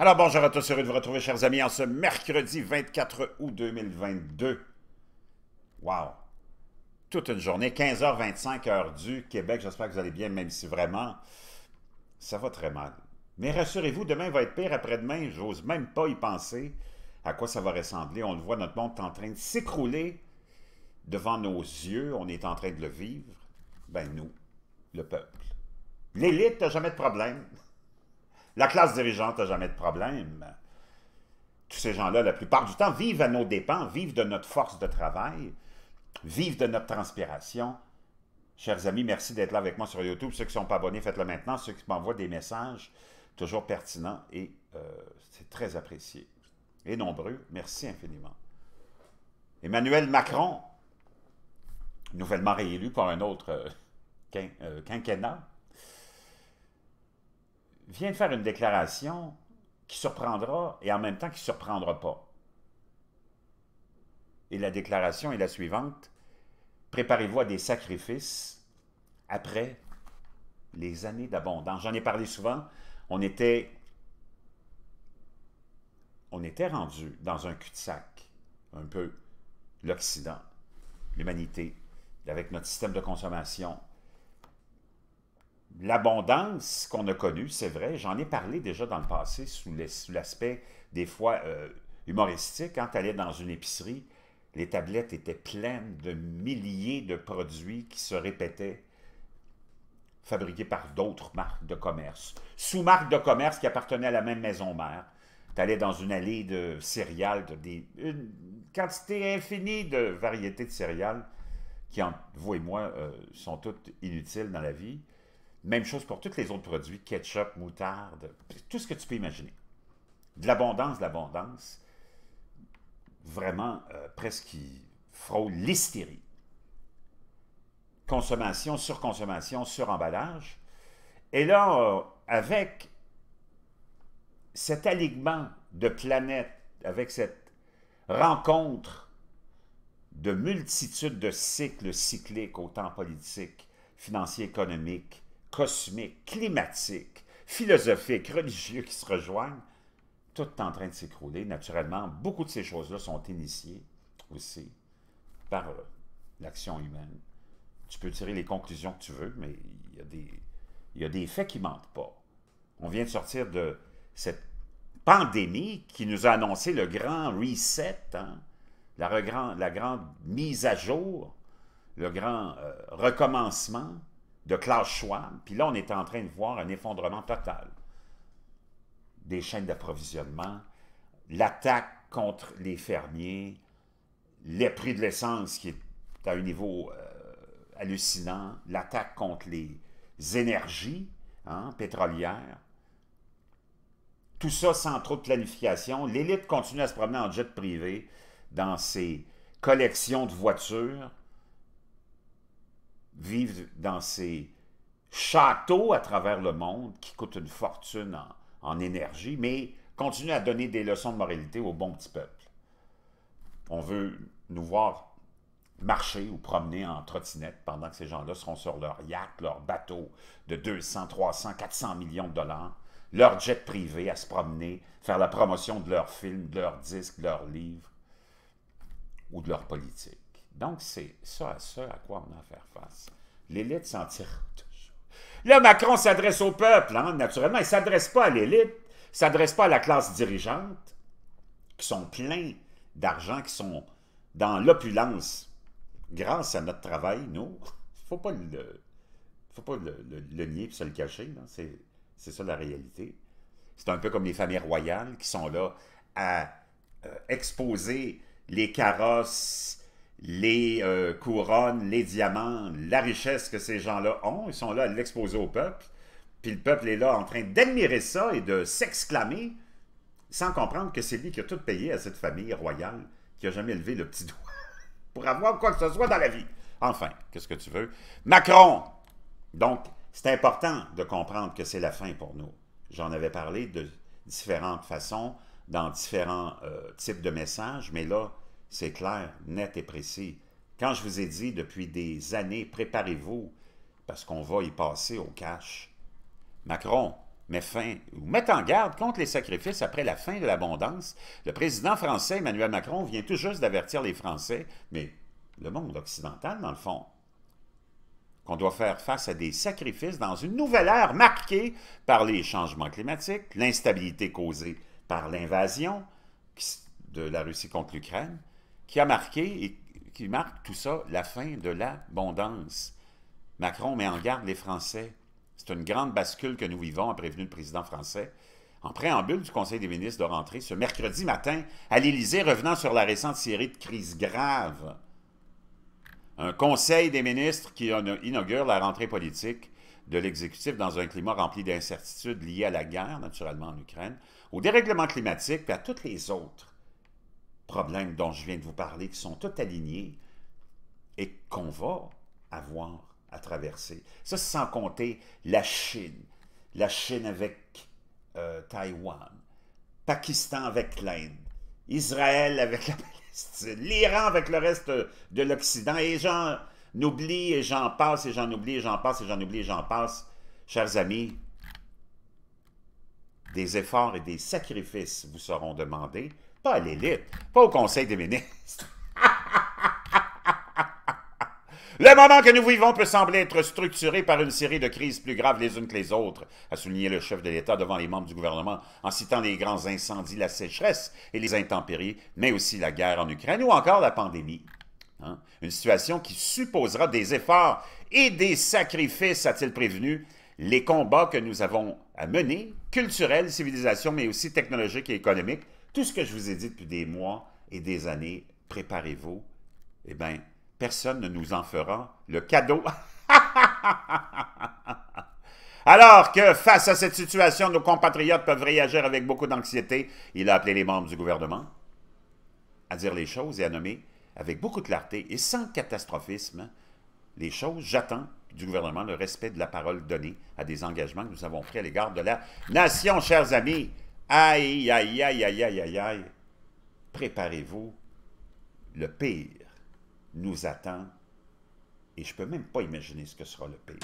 Alors bonjour à tous, heureux de vous retrouver, chers amis, en ce mercredi 24 août 2022. Wow! Toute une journée, 15h25, heure du Québec. J'espère que vous allez bien, même si vraiment, ça va très mal. Mais rassurez-vous, demain va être pire, après-demain, j'ose même pas y penser à quoi ça va ressembler. On le voit, notre monde est en train de s'écrouler devant nos yeux. On est en train de le vivre. Ben nous, le peuple. L'élite n'a jamais de problème. La classe dirigeante n'a jamais de problème. Tous ces gens-là, la plupart du temps, vivent à nos dépens, vivent de notre force de travail, vivent de notre transpiration. Chers amis, merci d'être là avec moi sur YouTube. Ceux qui ne sont pas abonnés, faites-le maintenant. Ceux qui m'envoient des messages, toujours pertinents et euh, c'est très apprécié. Et nombreux, merci infiniment. Emmanuel Macron, nouvellement réélu par un autre euh, euh, quinquennat, vient de faire une déclaration qui surprendra et en même temps qui ne surprendra pas. Et la déclaration est la suivante. Préparez-vous à des sacrifices après les années d'abondance. J'en ai parlé souvent. On était, on était rendu dans un cul-de-sac, un peu l'Occident, l'humanité, avec notre système de consommation, l'abondance qu'on a connue, c'est vrai, j'en ai parlé déjà dans le passé sous l'aspect des fois euh, humoristique. Quand tu allais dans une épicerie, les tablettes étaient pleines de milliers de produits qui se répétaient, fabriqués par d'autres marques de commerce, sous-marques de commerce qui appartenaient à la même maison mère. Tu allais dans une allée de céréales, de des, une quantité infinie de variétés de céréales qui, vous et moi, euh, sont toutes inutiles dans la vie. Même chose pour tous les autres produits, ketchup, moutarde, tout ce que tu peux imaginer. De l'abondance, de l'abondance, vraiment euh, presque qui frôle l'hystérie. Consommation, surconsommation, suremballage. Et là, euh, avec cet alignement de planètes, avec cette rencontre de multitudes de cycles cycliques, autant politiques, financiers, économiques, cosmiques, climatiques, philosophiques, religieux qui se rejoignent, tout est en train de s'écrouler. Naturellement, beaucoup de ces choses-là sont initiées aussi par euh, l'action humaine. Tu peux tirer les conclusions que tu veux, mais il y a des, faits qui ne mentent pas. On vient de sortir de cette pandémie qui nous a annoncé le grand reset, hein. la, grande mise à jour, le grand euh, recommencement de Klaus Schwab, puis là, on est en train de voir un effondrement total des chaînes d'approvisionnement, l'attaque contre les fermiers, les prix de l'essence qui est à un niveau euh, hallucinant, l'attaque contre les énergies hein, pétrolières, tout ça sans trop de planification. L'élite continue à se promener en jet privé dans ses collections de voitures vivent dans ces châteaux à travers le monde qui coûtent une fortune en, énergie, mais continuent à donner des leçons de moralité au bon petit peuple. On veut nous voir marcher ou promener en trottinette pendant que ces gens-là seront sur leur yacht, leur bateau de 200, 300, 400 millions de dollars, leur jet privé à se promener, faire la promotion de leurs films, de leurs disques, de leurs livres ou de leur politique. Donc, c'est ça à ça à quoi on a à faire face. L'élite s'en tire toujours. Là, Macron s'adresse au peuple, hein, naturellement. Il ne s'adresse pas à l'élite, il ne s'adresse pas à la classe dirigeante, qui sont pleins d'argent, qui sont dans l'opulence grâce à notre travail, nous. Il ne faut pas le, faut pas le, nier et se le cacher. Hein. C'est ça la réalité. C'est un peu comme les familles royales qui sont là à euh, exposer les carrosses les euh, couronnes, les diamants, la richesse que ces gens-là ont. Ils sont là à l'exposer au peuple. Puis le peuple est là en train d'admirer ça et de s'exclamer sans comprendre que c'est lui qui a tout payé à cette famille royale qui n'a jamais levé le petit doigt pour avoir quoi que ce soit dans la vie. Enfin, qu'est-ce que tu veux? Macron! Donc, c'est important de comprendre que c'est la fin pour nous. J'en avais parlé de différentes façons, dans différents euh, types de messages, mais là, c'est clair, net et précis. Quand je vous ai dit depuis des années, préparez-vous, parce qu'on va y passer au cash. Macron met fin ou met en garde contre les sacrifices après la fin de l'abondance. Le président français Emmanuel Macron vient tout juste d'avertir les Français, mais le monde occidental, dans le fond, qu'on doit faire face à des sacrifices dans une nouvelle ère marquée par les changements climatiques, l'instabilité causée par l'invasion de la Russie contre l'Ukraine, qui a marqué et qui marque tout ça, la fin de l'abondance. Macron met en garde les Français. C'est une grande bascule que nous vivons, a prévenu le président français. En préambule du Conseil des ministres de rentrée, ce mercredi matin, à l'Élysée, revenant sur la récente série de crises graves, un Conseil des ministres qui inaugure la rentrée politique de l'exécutif dans un climat rempli d'incertitudes liées à la guerre, naturellement en Ukraine, au dérèglement climatique et à toutes les autres problèmes dont je viens de vous parler qui sont tout alignés et qu'on va avoir à traverser. Ça, sans compter la Chine. La Chine avec euh, Taïwan, Pakistan avec l'Inde, Israël avec la Palestine, l'Iran avec le reste de l'Occident, et j'en oublie, et j'en passe, et j'en oublie, et j'en passe, et j'en oublie, et j'en passe. Chers amis, des efforts et des sacrifices vous seront demandés pas à l'élite, pas au Conseil des ministres. Le moment que nous vivons peut sembler être structuré par une série de crises plus graves les unes que les autres, a souligné le chef de l'État devant les membres du gouvernement en citant les grands incendies, la sécheresse et les intempéries, mais aussi la guerre en Ukraine ou encore la pandémie. Hein. Une situation qui supposera des efforts et des sacrifices, a-t-il prévenu, les combats que nous avons à mener, culturels, civilisations, mais aussi technologiques et économiques, tout ce que je vous ai dit depuis des mois et des années, préparez-vous. Eh bien, personne ne nous en fera le cadeau. Alors que face à cette situation, nos compatriotes peuvent réagir avec beaucoup d'anxiété, il a appelé les membres du gouvernement à dire les choses et à nommer avec beaucoup de clarté et sans catastrophisme les choses. J'attends du gouvernement le respect de la parole donnée à des engagements que nous avons pris à l'égard de la nation, chers amis. Aïe, aïe, aïe, aïe, aïe, aïe, aïe. Préparez-vous. Le pire nous attend et je peux même pas imaginer ce que sera le pire.